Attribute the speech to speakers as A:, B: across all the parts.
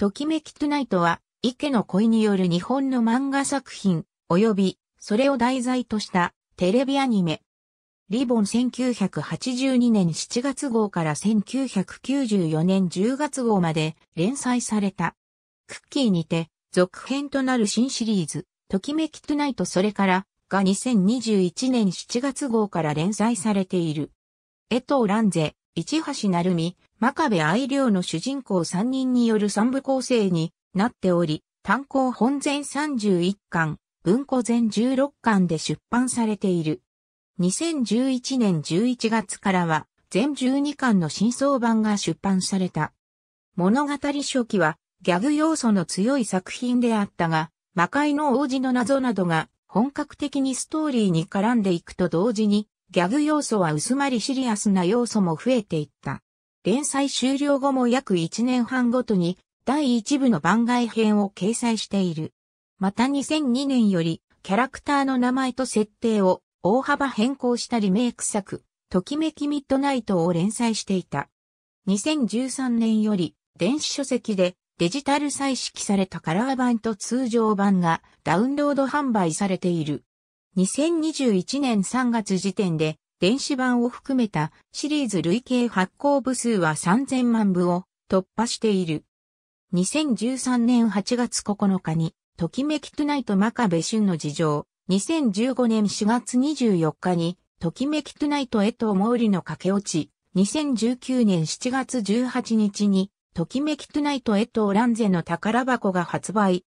A: ときめきトゥナイトは、池の恋による日本の漫画作品、及び、それを題材としたテレビアニメ。リボン1982年7月号から1994年10月号まで連載された。クッキーにて、続編となる新シリーズ、ときめきトゥナイトそれから、が2021年7月号から連載されている。江藤蘭勢、市橋成美、真壁愛良の主人公3人による三部構成になっており、単行本全31巻、文庫全16巻で出版されている。2011年11月からは、全12巻の新装版が出版された。物語初期は、ギャグ要素の強い作品であったが、魔界の王子の謎などが本格的にストーリーに絡んでいくと同時に、ギャグ要素は薄まりシリアスな要素も増えていった。連載終了後も約1年半ごとに第1部の番外編を掲載している。また2002年よりキャラクターの名前と設定を大幅変更したリメイク作、ときめきミッドナイトを連載していた。2013年より電子書籍でデジタル採識されたカラー版と通常版がダウンロード販売されている。2021年3月時点で電子版を含めたシリーズ累計発行部数は3000万部を突破している。2013年8月9日に、ときめきトゥナイト真壁春の事情、2015年4月24日に、ときめきトゥナイト江藤毛利の駆け落ち、2019年7月18日に、ときめきトゥナイト江藤蘭ゼの宝箱が発売。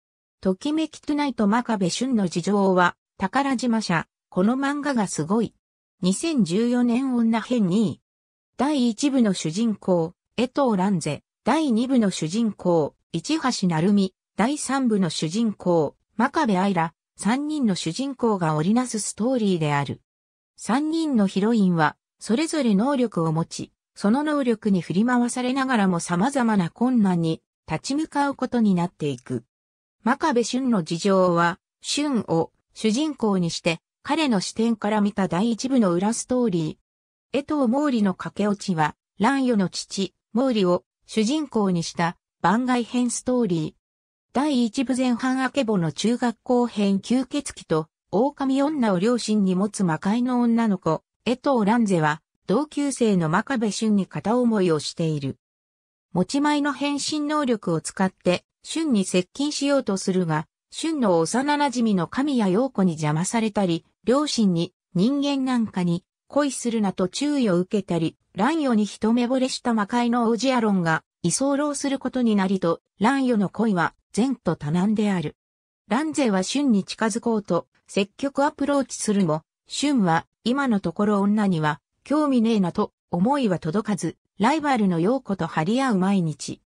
A: ときめきトゥナイト真壁春の事情は、宝島社、この漫画がすごい。2014年女編2位。第1部の主人公、江藤蘭瀬。第2部の主人公、市橋成美。第3部の主人公、真壁愛ら。3人の主人公が織りなすストーリーである。3人のヒロインは、それぞれ能力を持ち、その能力に振り回されながらも様々な困難に立ち向かうことになっていく。真壁春の事情は、春を主人公にして彼の視点から見た第一部の裏ストーリー。江藤毛利の駆け落ちは、乱世の父、毛利を主人公にした番外編ストーリー。第一部前半明けぼの中学校編吸血鬼と、狼女を両親に持つ魔界の女の子、江藤蘭世は、同級生の真壁俊に片思いをしている。持ち前の変身能力を使って、俊に接近しようとするが、俊の幼馴染の神谷陽子に邪魔されたり、両親に人間なんかに恋するなと注意を受けたり、乱与に一目惚れした魔界の王子アロンが居候することになりと、乱与の恋は善と多難である。ランゼは春に近づこうと積極アプローチするも、春は今のところ女には興味ねえなと思いは届かず、ライバルの陽子と張り合う毎日。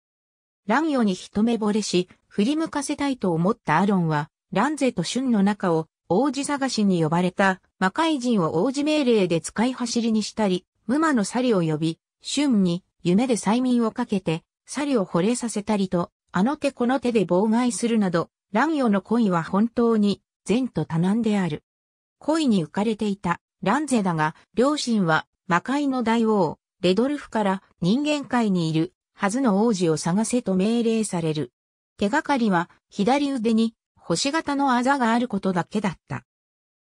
A: 乱世に一目惚れし、振り向かせたいと思ったアロンは、ランゼと春の中を王子探しに呼ばれた魔界人を王子命令で使い走りにしたり、無魔のサリを呼び、春に夢で催眠をかけて、サリを惚れさせたりと、あの手この手で妨害するなど、乱与の恋は本当に善と多難である。恋に浮かれていたランゼだが、両親は魔界の大王、レドルフから人間界にいるはずの王子を探せと命令される。手がかりは左腕に星型のあざがあることだけだった。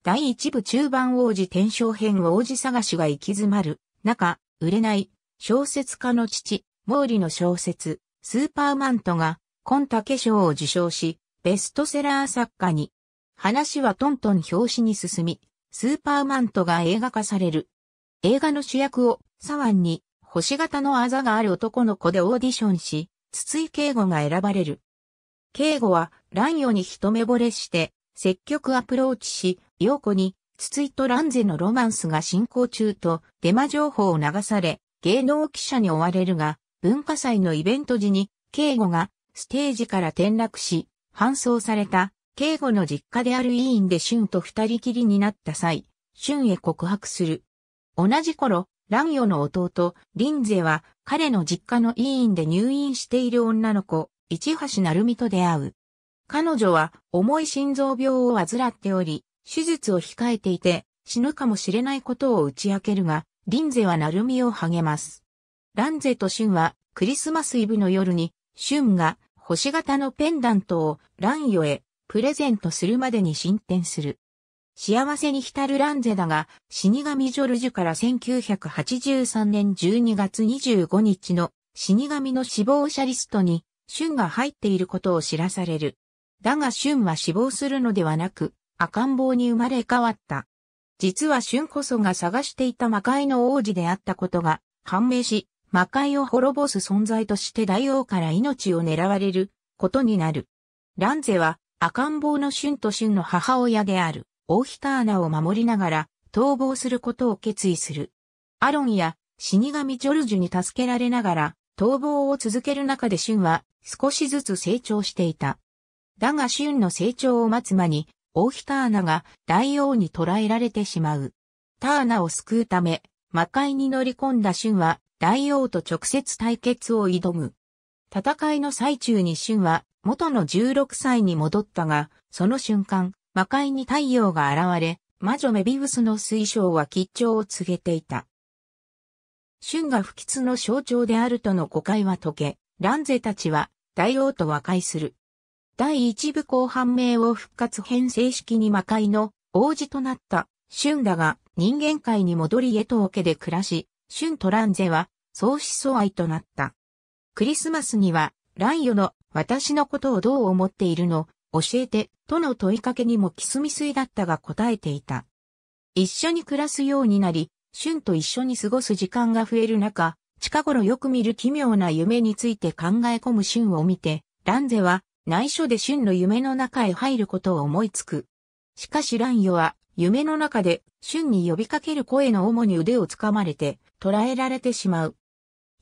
A: 第一部中盤王子転生編王子探しが行き詰まる、中、売れない、小説家の父、毛利の小説、スーパーマントが、コンタ化粧を受賞し、ベストセラー作家に。話はトントン表紙に進み、スーパーマントが映画化される。映画の主役を、サワンに、星型のあざがある男の子でオーディションし、筒井敬吾が選ばれる。敬吾は、ランヨに一目惚れして、積極アプローチし、陽子に、筒井とランゼのロマンスが進行中と、デマ情報を流され、芸能記者に追われるが、文化祭のイベント時に、敬語が、ステージから転落し、搬送された、敬語の実家である委員で俊と二人きりになった際、俊へ告白する。同じ頃、ランヨの弟、リンゼは、彼の実家の委員で入院している女の子、市橋成美と出会う。彼女は重い心臓病を患っており、手術を控えていて死ぬかもしれないことを打ち明けるが、リンゼはナルミを励ます。ランゼとシュンはクリスマスイブの夜に、シュンが星型のペンダントをランヨへプレゼントするまでに進展する。幸せに浸るランゼだが、死神ジョルジュから1983年12月25日の死神の死亡者リストに、シュンが入っていることを知らされる。だが春は死亡するのではなく、赤ん坊に生まれ変わった。実は春こそが探していた魔界の王子であったことが判明し、魔界を滅ぼす存在として大王から命を狙われることになる。ランゼは赤ん坊の春と春の母親であるオーヒターナを守りながら逃亡することを決意する。アロンや死神ジョルジュに助けられながら逃亡を続ける中で春は少しずつ成長していた。だが春の成長を待つ間に、王妃ターナが大王に捕らえられてしまう。ターナを救うため、魔界に乗り込んだ春は大王と直接対決を挑む。戦いの最中に春は元の16歳に戻ったが、その瞬間、魔界に太陽が現れ、魔女メビウスの水晶は吉兆を告げていた。春が不吉の象徴であるとの誤解は解け、ランゼたちは大王と和解する。第一部後半名を復活編正式に魔界の王子となったシュンだが人間界に戻り江東家で暮らし、シュンとンゼは相思相愛となった。クリスマスには、ラン世の私のことをどう思っているの教えて、との問いかけにもキスミスイだったが答えていた。一緒に暮らすようになり、シュンと一緒に過ごす時間が増える中、近頃よく見る奇妙な夢について考え込むシュンを見て、ランゼは内緒で春の夢の中へ入ることを思いつく。しかし乱与は、夢の中で、春に呼びかける声の主に腕をつかまれて、捕らえられてしまう。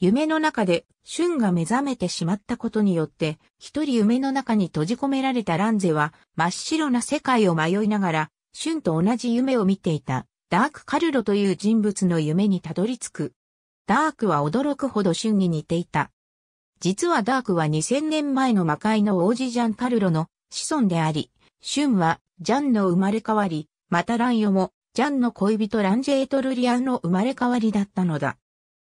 A: 夢の中で、春が目覚めてしまったことによって、一人夢の中に閉じ込められたランゼは、真っ白な世界を迷いながら、春と同じ夢を見ていた、ダークカルロという人物の夢にたどり着く。ダークは驚くほど春に似ていた。実はダークは2000年前の魔界の王子ジャンカルロの子孫であり、シュンはジャンの生まれ変わり、またランヨもジャンの恋人ランジェートルリアの生まれ変わりだったのだ。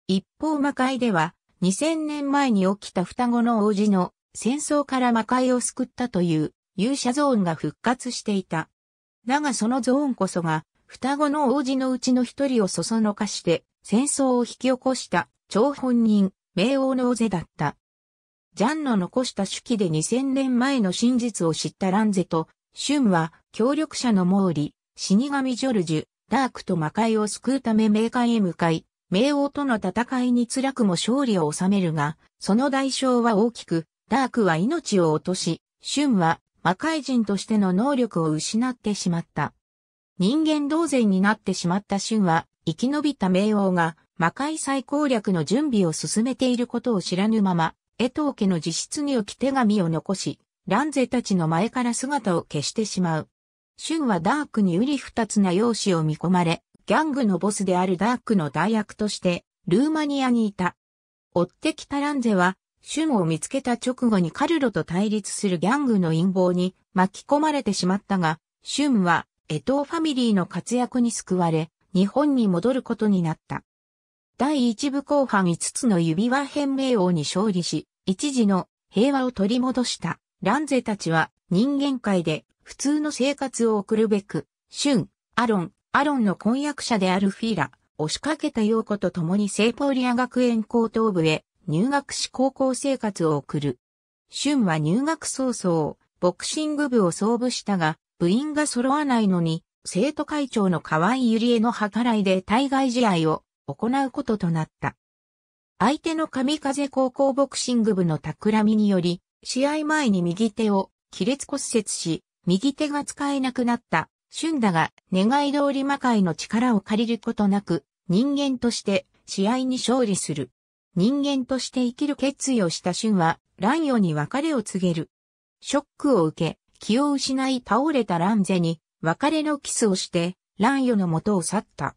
A: 一方魔界では2000年前に起きた双子の王子の戦争から魔界を救ったという勇者ゾーンが復活していた。だがそのゾーンこそが双子の王子のうちの一人をそそのかして戦争を引き起こした張本人、冥王の王勢だった。ジャンの残した手記で2000年前の真実を知ったランゼと、シュンは協力者の毛利、死神ジョルジュ、ダークと魔界を救うため冥界へ向かい、冥王との戦いに辛くも勝利を収めるが、その代償は大きく、ダークは命を落とし、シュンは魔界人としての能力を失ってしまった。人間同然になってしまったシュンは、生き延びた冥王が魔界再攻略の準備を進めていることを知らぬまま、江藤家の自室に置き手紙を残し、ランゼたちの前から姿を消してしまう。シュンはダークに瓜二つな容姿を見込まれ、ギャングのボスであるダークの代役として、ルーマニアにいた。追ってきたランゼは、シュンを見つけた直後にカルロと対立するギャングの陰謀に巻き込まれてしまったが、シュンは、江藤ファミリーの活躍に救われ、日本に戻ることになった。第一部後半5つの指輪変名王に勝利し、一時の平和を取り戻したランゼたちは人間界で普通の生活を送るべく、シュン、アロン、アロンの婚約者であるフィーラ、押しかけた陽子と共にセイポーリア学園高等部へ入学し高校生活を送る。シュンは入学早々、ボクシング部を創部したが、部員が揃わないのに、生徒会長の河合ゆりえの計らいで対外試合を行うこととなった。相手の神風高校ボクシング部の企みにより、試合前に右手を亀裂骨折し、右手が使えなくなった俊だが願い通り魔界の力を借りることなく人間として試合に勝利する。人間として生きる決意をした俊は乱世に別れを告げる。ショックを受け気を失い倒れた乱世に別れのキスをして乱世の元を去った。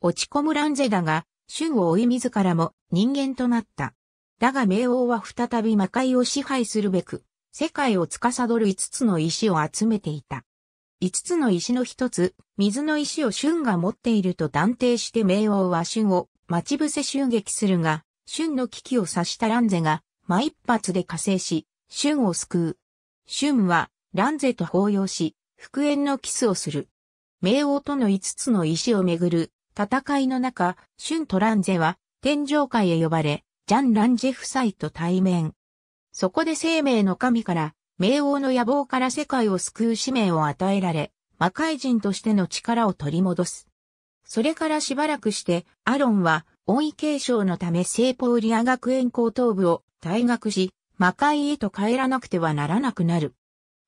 A: 落ち込むランゼだが、春を追い自らも人間となった。だが冥王は再び魔界を支配するべく、世界を司る五つの石を集めていた。五つの石の一つ、水の石を春が持っていると断定して冥王は春を待ち伏せ襲撃するが、春の危機を察したランゼが、間一発で加勢し、春を救う。春は、ランゼと抱擁し、復縁のキスをする。冥王との五つの石をめぐる戦いの中、シュン・トランゼは、天上界へ呼ばれ、ジャン・ランジェ夫妻と対面。そこで生命の神から、冥王の野望から世界を救う使命を与えられ、魔界人としての力を取り戻す。それからしばらくして、アロンは、恩位継承のため聖ポーリア学園高等部を退学し、魔界へと帰らなくてはならなくなる。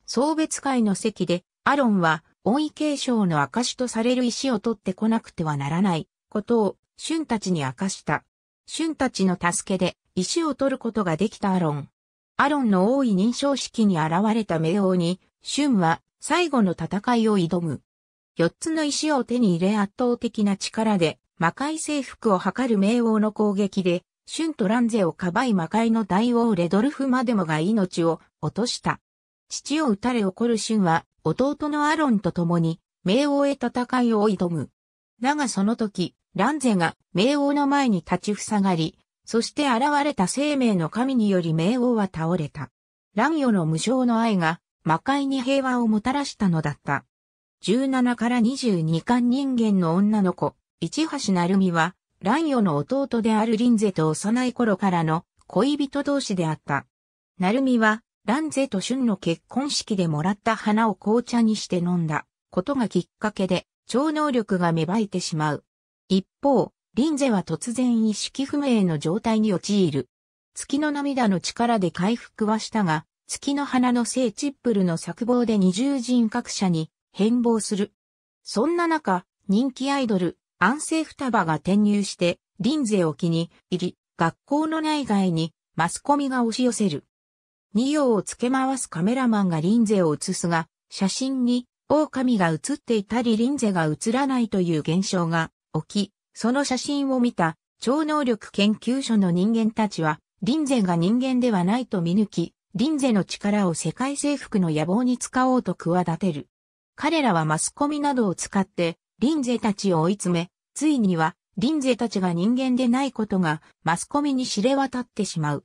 A: 送別会の席で、アロンは、恩位継承の証とされる石を取ってこなくてはならないことを、春たちに明かした。春たちの助けで石を取ることができたアロン。アロンの王位認証式に現れた冥王に、春は最後の戦いを挑む。四つの石を手に入れ圧倒的な力で魔界征服を図る冥王の攻撃で、春とランゼをかばい魔界の大王レドルフ・マデモが命を落とした。父を撃たれ怒る春は弟のアロンと共に、冥王へ戦いを挑む。だがその時、ランゼが冥王の前に立ち塞がり、そして現れた生命の神により冥王は倒れた。ランヨの無償の愛が魔界に平和をもたらしたのだった。17から22巻人間の女の子、市橋成美は、ランヨの弟であるリンゼと幼い頃からの恋人同士であった。成美はランゼと春の結婚式でもらった花を紅茶にして飲んだことがきっかけで超能力が芽生えてしまう。一方、リンゼは突然意識不明の状態に陥る。月の涙の力で回復はしたが、月の花の聖チップルの作望で二重人格者に変貌する。そんな中、人気アイドル、アンセフタバが転入して、リンゼを気に入り、学校の内外にマスコミが押し寄せる。仁葉を付け回すカメラマンがリンゼを映すが、写真に狼が写っていたりリンゼが映らないという現象が起き、その写真を見た超能力研究所の人間たちは、リンゼが人間ではないと見抜き、リンゼの力を世界征服の野望に使おうと企てる。彼らはマスコミなどを使って、リンゼたちを追い詰め、ついには、リンゼたちが人間でないことが、マスコミに知れ渡ってしまう。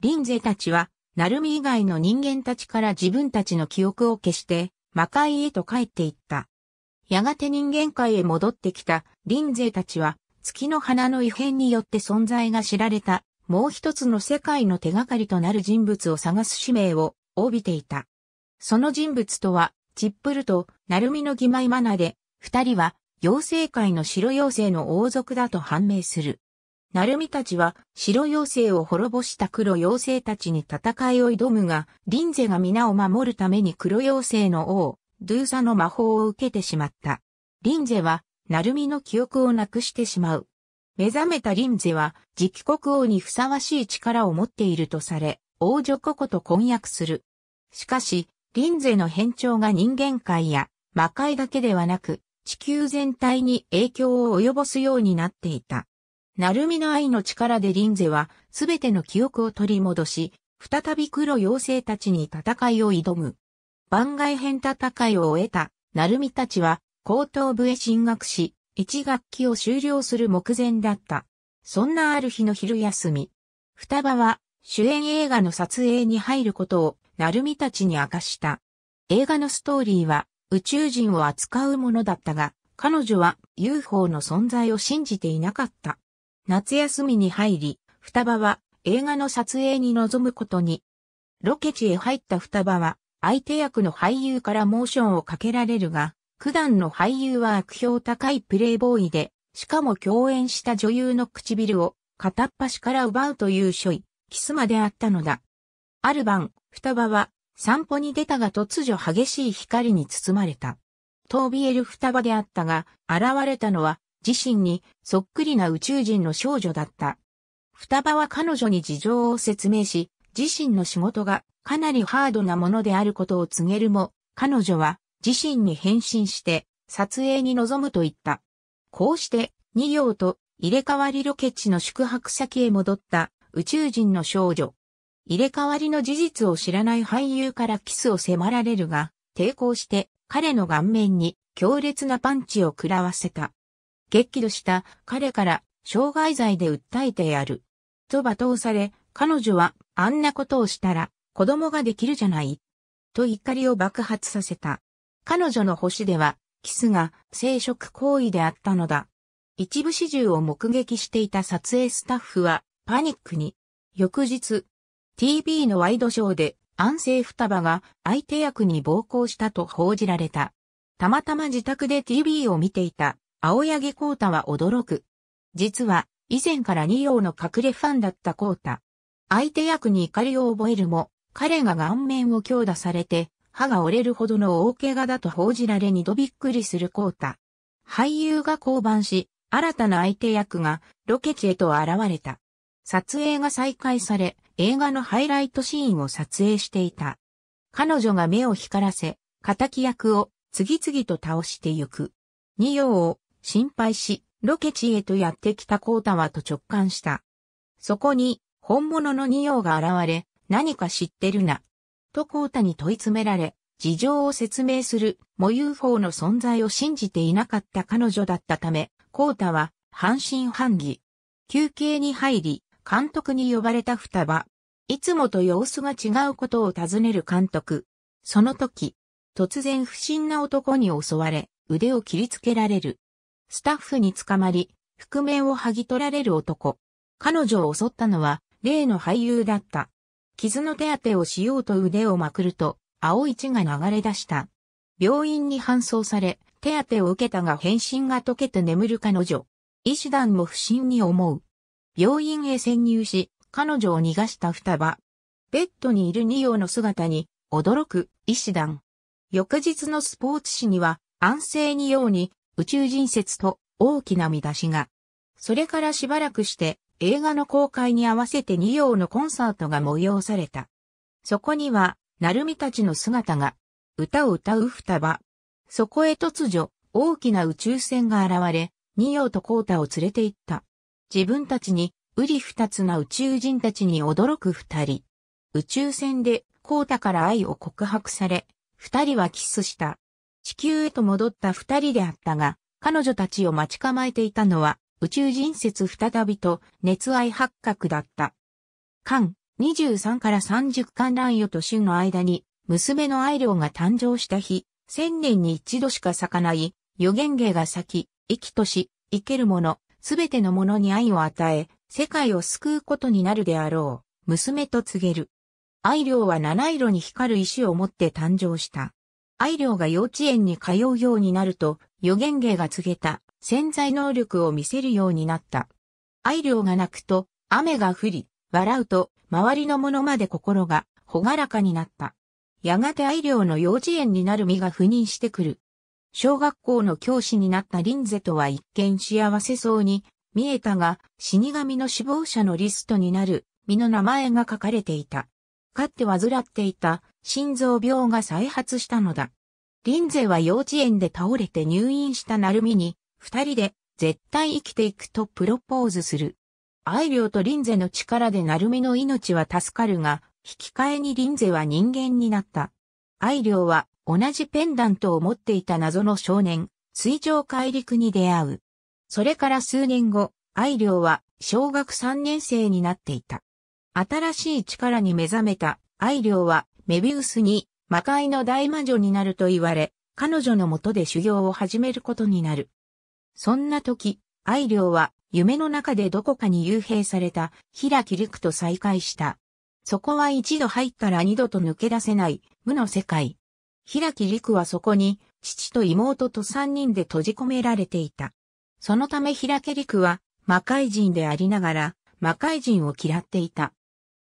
A: リンゼたちは、ナルミ以外の人間たちから自分たちの記憶を消して、魔界へと帰っていった。やがて人間界へ戻ってきた臨勢たちは、月の花の異変によって存在が知られた、もう一つの世界の手がかりとなる人物を探す使命を帯びていた。その人物とは、チップルと、ナルミの義妹マナで、二人は、妖精界の白妖精の王族だと判明する。ナルミたちは白妖精を滅ぼした黒妖精たちに戦いを挑むが、リンゼが皆を守るために黒妖精の王、ドゥーサの魔法を受けてしまった。リンゼは、ナルミの記憶をなくしてしまう。目覚めたリンゼは、次期国王にふさわしい力を持っているとされ、王女ココと婚約する。しかし、リンゼの変調が人間界や魔界だけではなく、地球全体に影響を及ぼすようになっていた。ルミの愛の力でリンゼは、すべての記憶を取り戻し、再び黒妖精たちに戦いを挑む。番外編戦いを終えた、ルミたちは、高等部へ進学し、一学期を終了する目前だった。そんなある日の昼休み、双葉は、主演映画の撮影に入ることを、ルミたちに明かした。映画のストーリーは、宇宙人を扱うものだったが、彼女は UFO の存在を信じていなかった。夏休みに入り、双葉は映画の撮影に臨むことに。ロケ地へ入った双葉は、相手役の俳優からモーションをかけられるが、普段の俳優は悪評高いプレイボーイで、しかも共演した女優の唇を片っ端から奪うという処位、キスまであったのだ。ある晩、双葉は散歩に出たが突如激しい光に包まれた。と怯える双葉であったが、現れたのは自身にそっくりな宇宙人の少女だった。双葉は彼女に事情を説明し、自身の仕事がかなりハードなものであることを告げるも、彼女は自身に変身して撮影に臨むと言った。こうして2行と入れ替わりロケ地の宿泊先へ戻った宇宙人の少女。入れ替わりの事実を知らない俳優からキスを迫られるが、抵抗して彼の顔面に強烈なパンチを食らわせた。激怒した彼から傷害罪で訴えてやる。と罵倒され、彼女はあんなことをしたら子供ができるじゃない。と怒りを爆発させた。彼女の星では、キスが生殖行為であったのだ。一部始終を目撃していた撮影スタッフはパニックに。翌日、TV のワイドショーで安政双葉が相手役に暴行したと報じられた。たまたま自宅で TV を見ていた青柳光太は驚く。実は、以前から二葉の隠れファンだった光太。相手役に怒りを覚えるも、彼が顔面を強打されて、歯が折れるほどの大怪我だと報じられ二度びっくりする光太。俳優が降板し、新たな相手役がロケ地へと現れた。撮影が再開され、映画のハイライトシーンを撮影していた。彼女が目を光らせ、仇役を次々と倒してゆく。二葉を心配し、ロケ地へとやってきたコータはと直感した。そこに、本物の二王が現れ、何か知ってるな。とコータに問い詰められ、事情を説明する、模様。法の存在を信じていなかった彼女だったため、コータは、半信半疑。休憩に入り、監督に呼ばれた双葉。いつもと様子が違うことを尋ねる監督。その時、突然不審な男に襲われ、腕を切りつけられる。スタッフに捕まり、覆面を剥ぎ取られる男。彼女を襲ったのは、例の俳優だった。傷の手当てをしようと腕をまくると、青い血が流れ出した。病院に搬送され、手当てを受けたが返信が解けて眠る彼女。医師団も不審に思う。病院へ潜入し、彼女を逃がした双葉。ベッドにいる二葉の姿に、驚く、医師団。翌日のスポーツ紙には、安静にように、宇宙人説と大きな見出しが。それからしばらくして映画の公開に合わせて2葉のコンサートが催された。そこには、なるみたちの姿が、歌を歌う双葉。そこへ突如、大きな宇宙船が現れ、二葉とコータを連れて行った。自分たちに、うり二つな宇宙人たちに驚く二人。宇宙船で、コータから愛を告白され、二人はキスした。地球へと戻った二人であったが、彼女たちを待ち構えていたのは、宇宙人説再びと熱愛発覚だった。巻23から30間乱世と春の間に、娘の愛良が誕生した日、千年に一度しか咲かない、予言芸が咲き、生きとし、生けるもの、すべてのものに愛を与え、世界を救うことになるであろう、娘と告げる。愛良は七色に光る石を持って誕生した。愛良が幼稚園に通うようになると、予言芸が告げた潜在能力を見せるようになった。愛良が泣くと、雨が降り、笑うと、周りのものまで心が、ほがらかになった。やがて愛良の幼稚園になる身が赴任してくる。小学校の教師になったリンゼとは一見幸せそうに見えたが、死神の死亡者のリストになる身の名前が書かれていた。かって患っていた心臓病が再発したのだ。リンゼは幼稚園で倒れて入院したナルミに、二人で絶対生きていくとプロポーズする。愛良とリンゼの力でナルミの命は助かるが、引き換えにリンゼは人間になった。愛良は同じペンダントを持っていた謎の少年、水上海陸に出会う。それから数年後、愛良は小学3年生になっていた。新しい力に目覚めた愛良はメビウスに魔界の大魔女になると言われ、彼女のもとで修行を始めることになる。そんな時、愛良は夢の中でどこかに幽閉された平木陸と再会した。そこは一度入ったら二度と抜け出せない無の世界。平木陸はそこに父と妹と三人で閉じ込められていた。そのため平木陸は魔界人でありながら魔界人を嫌っていた。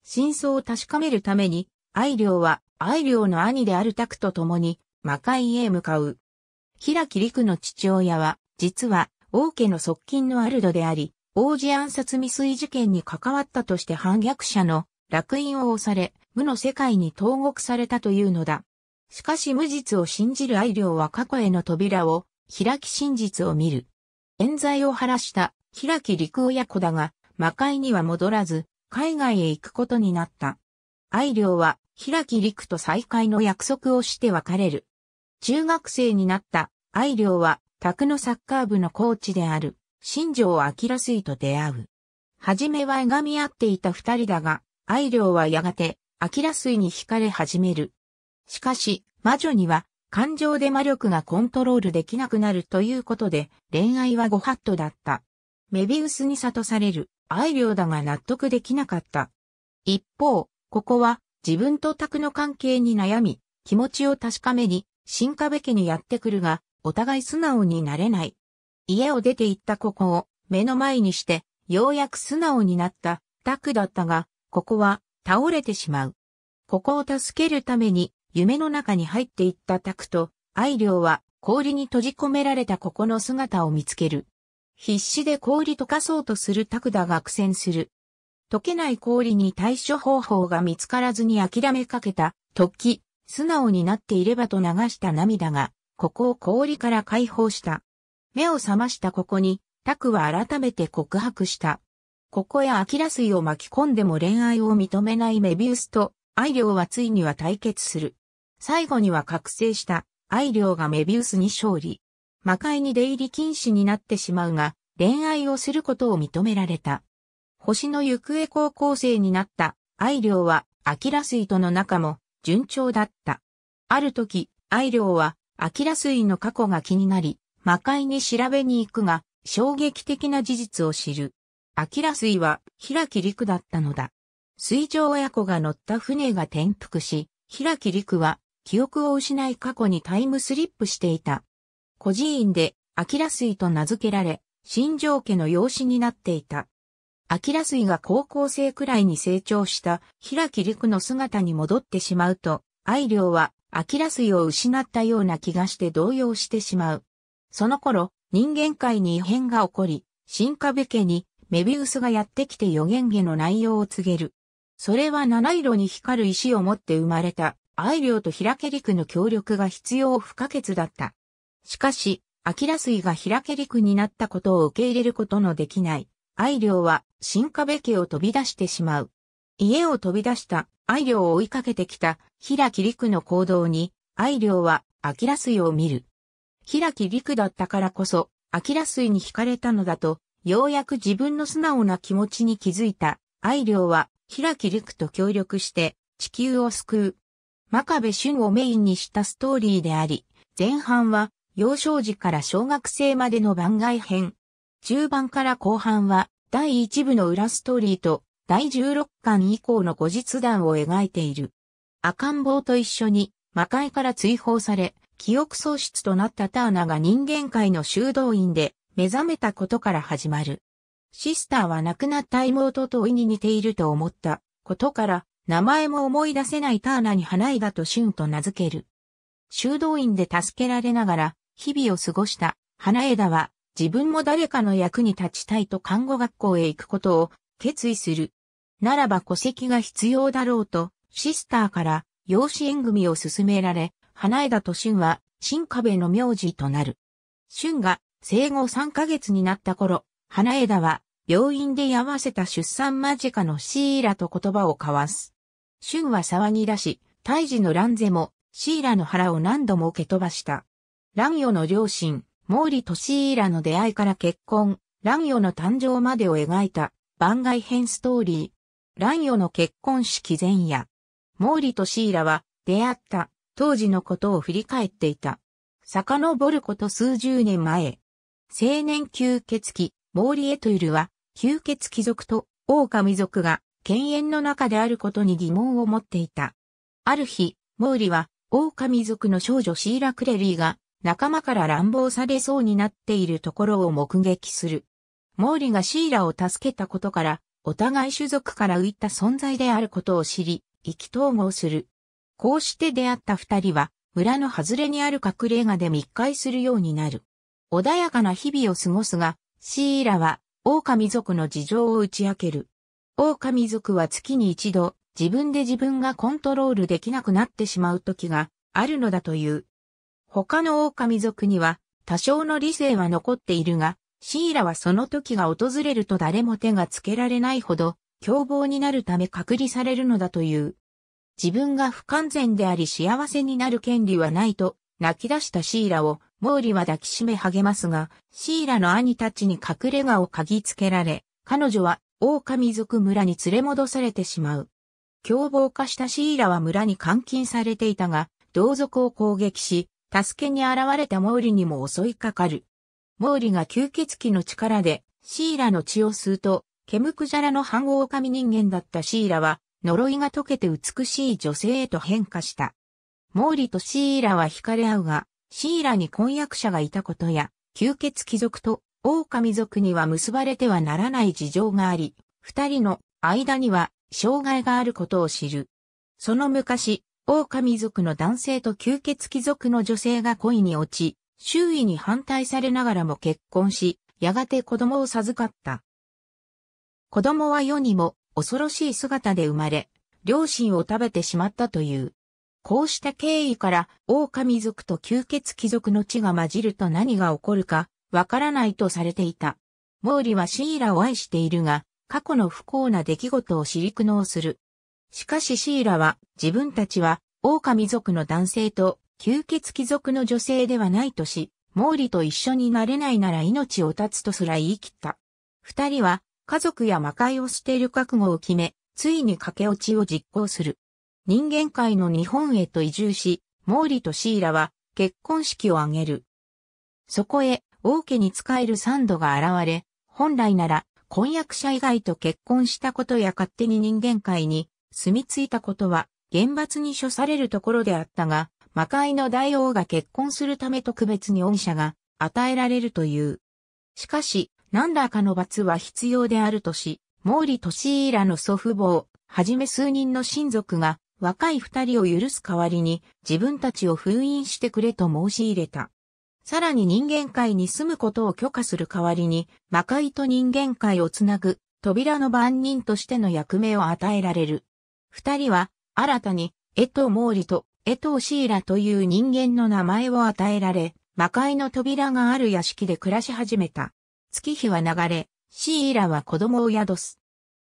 A: 真相を確かめるために愛良は愛良の兄であるタクと共に魔界へ向かう。平木陸の父親は、実は王家の側近のアルドであり、王子暗殺未遂事件に関わったとして反逆者の落印を押され、無の世界に投獄されたというのだ。しかし無実を信じる愛良は過去への扉を開き真実を見る。冤罪を晴らした開き陸親子だが、魔界には戻らず、海外へ行くことになった。愛良は、平木陸と再会の約束をして別れる。中学生になった愛良は、宅のサッカー部のコーチである、新庄明水と出会う。はじめはえがみ合っていた二人だが、愛良はやがて、明水に惹かれ始める。しかし、魔女には、感情で魔力がコントロールできなくなるということで、恋愛はご法度だった。メビウスに悟される、愛良だが納得できなかった。一方、ここは自分と宅の関係に悩み、気持ちを確かめに、新壁家にやってくるが、お互い素直になれない。家を出て行ったここを目の前にして、ようやく素直になった宅だったが、ここは倒れてしまう。ここを助けるために夢の中に入っていった宅と、愛良は氷に閉じ込められたここの姿を見つける。必死で氷溶かそうとするタクだが苦戦する。溶けない氷に対処方法が見つからずに諦めかけた、時、素直になっていればと流した涙が、ここを氷から解放した。目を覚ましたここに、タクは改めて告白した。ここやアキラ水を巻き込んでも恋愛を認めないメビウスと、アイリョウはついには対決する。最後には覚醒した、アイリョウがメビウスに勝利。魔界に出入り禁止になってしまうが、恋愛をすることを認められた。星の行方高校生になった愛良は、アキラ水との仲も順調だった。ある時、愛良は、アキラ水の過去が気になり、魔界に調べに行くが、衝撃的な事実を知る。アキラ水は、平木陸だったのだ。水上親子が乗った船が転覆し、平木陸は、記憶を失い過去にタイムスリップしていた。孤児院で、アキラ水と名付けられ、新城家の養子になっていた。明水が高校生くらいに成長した平木陸の姿に戻ってしまうと、愛良はアキラ水を失ったような気がして動揺してしまう。その頃、人間界に異変が起こり、新壁家にメビウスがやってきて予言下の内容を告げる。それは七色に光る石を持って生まれた愛良と平家陸の協力が必要不可欠だった。しかし、明水が平家陸になったことを受け入れることのできない愛良は新壁家を飛び出してしまう。家を飛び出した愛良を追いかけてきた平木陸の行動に愛良は明水を見る。平木陸だったからこそ明水に惹かれたのだと、ようやく自分の素直な気持ちに気づいた愛良は平木陸と協力して地球を救う。真壁俊をメインにしたストーリーであり、前半は幼少時から小学生までの番外編、中盤から後半は第1部の裏ストーリーと第16巻以降の後日談を描いている。赤ん坊と一緒に魔界から追放され、記憶喪失となったターナが人間界の修道院で目覚めたことから始まる。シスターは亡くなった妹と意に似ていると思ったことから、名前も思い出せないターナに花枝とシュンと名付ける。修道院で助けられながら日々を過ごした花枝は自分も誰かの役に立ちたいと看護学校へ行くことを決意する。ならば戸籍が必要だろうと、シスターから養子縁組を勧められ、花枝と春は新壁の名字となる。春が生後3ヶ月になった頃、花枝は病院で居合わせた出産間近のシーラと言葉を交わす。春は騒ぎ出し、胎児のランゼもシーラの腹を何度も蹴飛ばした。ランヨの両親、毛利シーらの出会いから結婚、ンヨの誕生までを描いた番外編ストーリー。ンヨの結婚式前夜。毛利シーらは出会った当時のことを振り返っていた。遡ること数十年前。青年吸血鬼、毛利エトゥルは吸血鬼族と狼族が犬猿の中であることに疑問を持っていた。ある日、毛利は狼族の少女シーラ・クレリーが仲間から乱暴されそうになっているところを目撃する。モーリがシーラを助けたことから、お互い種族から浮いた存在であることを知り、意気投合する。こうして出会った二人は、村の外れにある隠れ家で密会するようになる。穏やかな日々を過ごすが、シーラは、狼族の事情を打ち明ける。狼族は月に一度、自分で自分がコントロールできなくなってしまう時があるのだという。他の狼族には多少の理性は残っているが、シーラはその時が訪れると誰も手がつけられないほど凶暴になるため隔離されるのだという。自分が不完全であり幸せになる権利はないと泣き出したシーラを毛利は抱きしめ励ますが、シーラの兄たちに隠れ家を嗅ぎつけられ、彼女は狼族村に連れ戻されてしまう。凶暴化したシーラは村に監禁されていたが、同族を攻撃し、助けに現れた毛利にも襲いかかる。毛利が吸血鬼の力でシーラの血を吸うと、ケムクジャラの半狼人間だったシーラは、呪いが解けて美しい女性へと変化した。毛利とシーラは惹かれ合うが、シーラに婚約者がいたことや、吸血貴族と狼族には結ばれてはならない事情があり、二人の間には障害があることを知る。その昔、狼族の男性と吸血貴族の女性が恋に落ち、周囲に反対されながらも結婚し、やがて子供を授かった。子供は世にも恐ろしい姿で生まれ、両親を食べてしまったという。こうした経緯から、狼族と吸血貴族の血が混じると何が起こるか、わからないとされていた。毛利はシーラを愛しているが、過去の不幸な出来事を知り苦悩する。しかしシーラは自分たちは狼族の男性と吸血貴族の女性ではないとし、モーリと一緒になれないなら命を絶つとすら言い切った。二人は家族や魔界を捨てる覚悟を決め、ついに駆け落ちを実行する。人間界の日本へと移住し、モーリとシーラは結婚式を挙げる。そこへ王家に仕えるサンドが現れ、本来なら婚約者以外と結婚したことや勝手に人間界に住み着いたことは、厳罰に処されるところであったが、魔界の大王が結婚するため特別に恩赦が与えられるという。しかし、何らかの罰は必要であるとし、毛利利らの祖父母をはじめ数人の親族が若い二人を許す代わりに自分たちを封印してくれと申し入れた。さらに人間界に住むことを許可する代わりに魔界と人間界をつなぐ扉の番人としての役目を与えられる。二人は、新たに、江藤毛利と江藤シーラという人間の名前を与えられ、魔界の扉がある屋敷で暮らし始めた。月日は流れ、シーラは子供を宿す。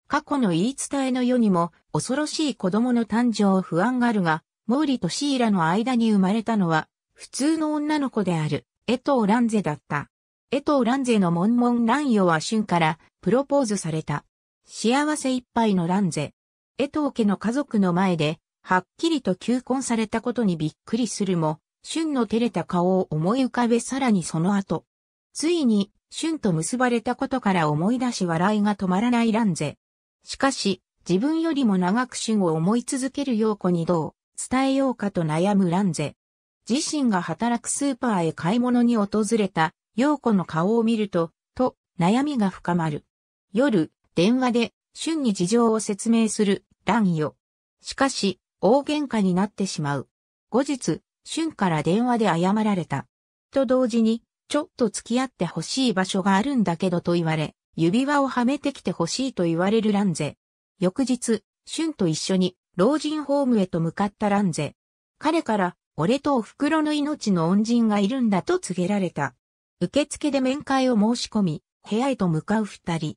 A: 過去の言い伝えの世にも、恐ろしい子供の誕生を不安があるが、毛利とシーラの間に生まれたのは、普通の女の子である、江藤蘭ゼだった。江藤蘭ゼの門門乱世は春から、プロポーズされた。幸せいっぱいの蘭ゼ。江藤家の家族の前で、はっきりと求婚されたことにびっくりするも、春の照れた顔を思い浮かべさらにその後。ついに、春と結ばれたことから思い出し笑いが止まらないランゼ。しかし、自分よりも長く春を思い続ける陽子にどう伝えようかと悩むランゼ。自身が働くスーパーへ買い物に訪れた陽子の顔を見ると、と、悩みが深まる。夜、電話で瞬に事情を説明する、ン・よ。しかし、大喧嘩になってしまう。後日、瞬から電話で謝られた。と同時に、ちょっと付き合ってほしい場所があるんだけどと言われ、指輪をはめてきてほしいと言われるランゼ。翌日、春と一緒に老人ホームへと向かったランゼ。彼から、俺とお袋の命の恩人がいるんだと告げられた。受付で面会を申し込み、部屋へと向かう二人。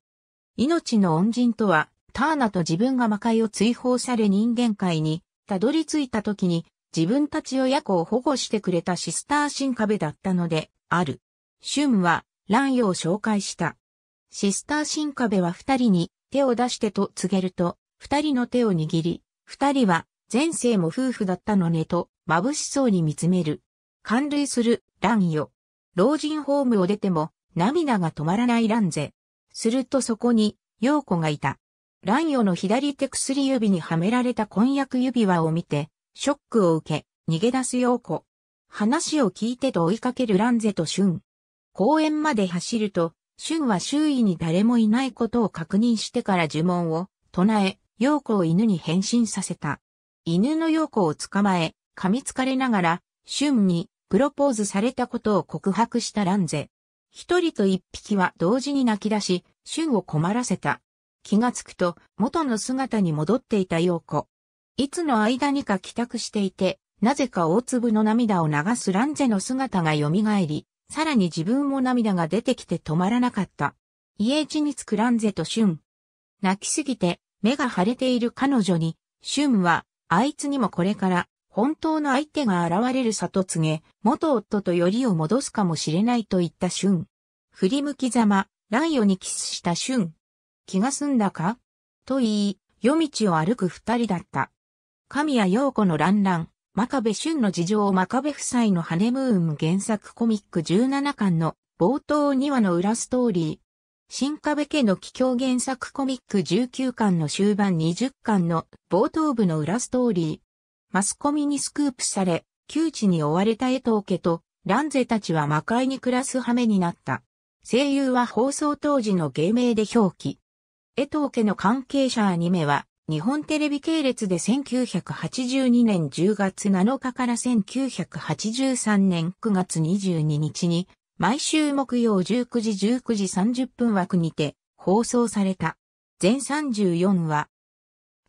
A: 命の恩人とは、ターナと自分が魔界を追放され人間界に、たどり着いた時に、自分たち親子を保護してくれたシスターシンカベだったので、ある。シュンは、ランヨを紹介した。シスターシンカベは二人に、手を出してと告げると、二人の手を握り、二人は、前世も夫婦だったのねと、眩しそうに見つめる。感類する、ランヨ。老人ホームを出ても、涙が止まらないランゼ。するとそこに、陽子がいた。乱与の左手薬指にはめられた婚約指輪を見て、ショックを受け、逃げ出す陽子。話を聞いてと追いかけるンゼと俊。公園まで走ると、俊は周囲に誰もいないことを確認してから呪文を唱え、陽子を犬に変身させた。犬の陽子を捕まえ、噛みつかれながら、俊にプロポーズされたことを告白したランゼ。一人と一匹は同時に泣き出し、シュンを困らせた。気がつくと、元の姿に戻っていた陽子。いつの間にか帰宅していて、なぜか大粒の涙を流すランゼの姿が蘇り、さらに自分も涙が出てきて止まらなかった。家一につくランゼとシュン。泣きすぎて、目が腫れている彼女に、シュンは、あいつにもこれから、本当の相手が現れる里告げ、元夫とよりを戻すかもしれないと言った春。振り向きざま、乱与にキスした春。気が済んだかと言い、夜道を歩く二人だった。神谷陽子の乱乱、真壁春の事情を真壁夫妻のハネムーン原作コミック17巻の冒頭2話の裏ストーリー。新壁家の奇郷原作コミック19巻の終盤20巻の冒頭部の裏ストーリー。マスコミにスクープされ、窮地に追われた江藤家と、ランゼたちは魔界に暮らす羽目になった。声優は放送当時の芸名で表記。江藤家の関係者アニメは、日本テレビ系列で1982年10月7日から1983年9月22日に、毎週木曜19時19時30分枠にて放送された。全34話、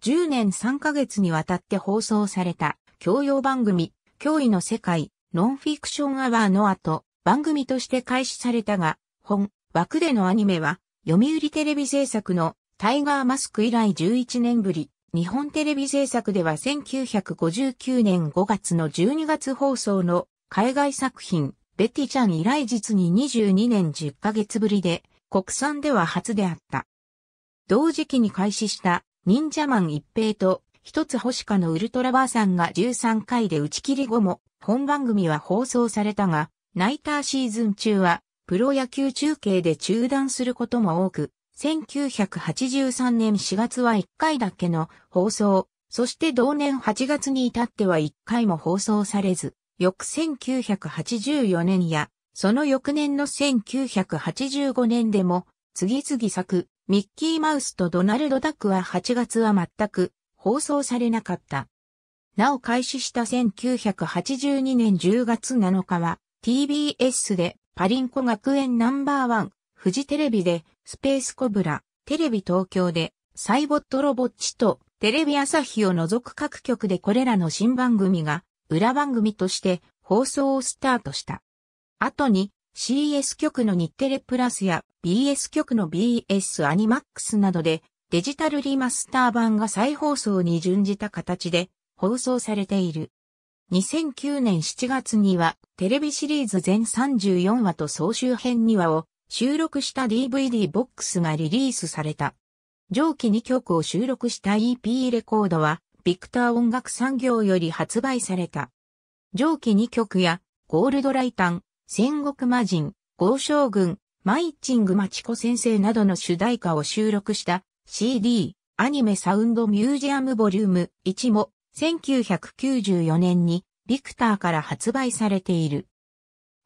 A: 10年3ヶ月にわたって放送された教養番組、脅威の世界、ノンフィクションアワーの後、番組として開始されたが、本、枠でのアニメは、読売テレビ制作のタイガーマスク以来11年ぶり、日本テレビ制作では1959年5月の12月放送の海外作品、ベティちゃん以来実に22年10ヶ月ぶりで、国産では初であった。同時期に開始した忍者マン一平と、一つ星下のウルトラバーさんが13回で打ち切り後も、本番組は放送されたが、ナイターシーズン中は、プロ野球中継で中断することも多く、1983年4月は1回だけの放送、そして同年8月に至っては1回も放送されず、翌1984年や、その翌年の1985年でも、次々作、ミッキーマウスとドナルド・ダックは8月は全く放送されなかった。なお開始した1982年10月7日は TBS でパリンコ学園ナンバーワン、フジテレビでスペースコブラ、テレビ東京でサイボットロボッチとテレビ朝日を除く各局でこれらの新番組が裏番組として放送をスタートした。後に CS 局の日テレプラスや BS 局の BS アニマックスなどでデジタルリマスター版が再放送に準じた形で放送されている。2009年7月にはテレビシリーズ全34話と総集編2話を収録した DVD ボックスがリリースされた。上記2曲を収録した EP レコードはビクター音楽産業より発売された。上記2曲やゴールドライタン、戦国魔人、豪将軍、マイッチングマチコ先生などの主題歌を収録した CD、アニメサウンドミュージアムボリューム1も1994年にビクターから発売されている。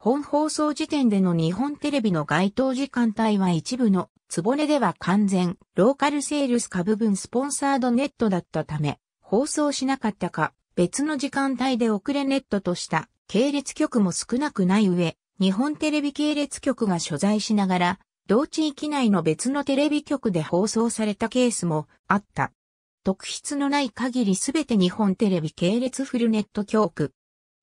A: 本放送時点での日本テレビの該当時間帯は一部のつぼねでは完全ローカルセールス株分スポンサードネットだったため放送しなかったか別の時間帯で遅れネットとした系列局も少なくない上、日本テレビ系列局が所在しながら、同地域内の別のテレビ局で放送されたケースもあった。特筆のない限りすべて日本テレビ系列フルネット教区。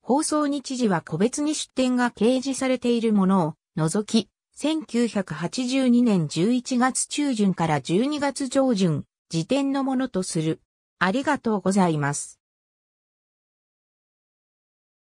A: 放送日時は個別に出展が掲示されているものを除き、1982年11月中旬から12月上旬、時点のものとする。ありがとうございます。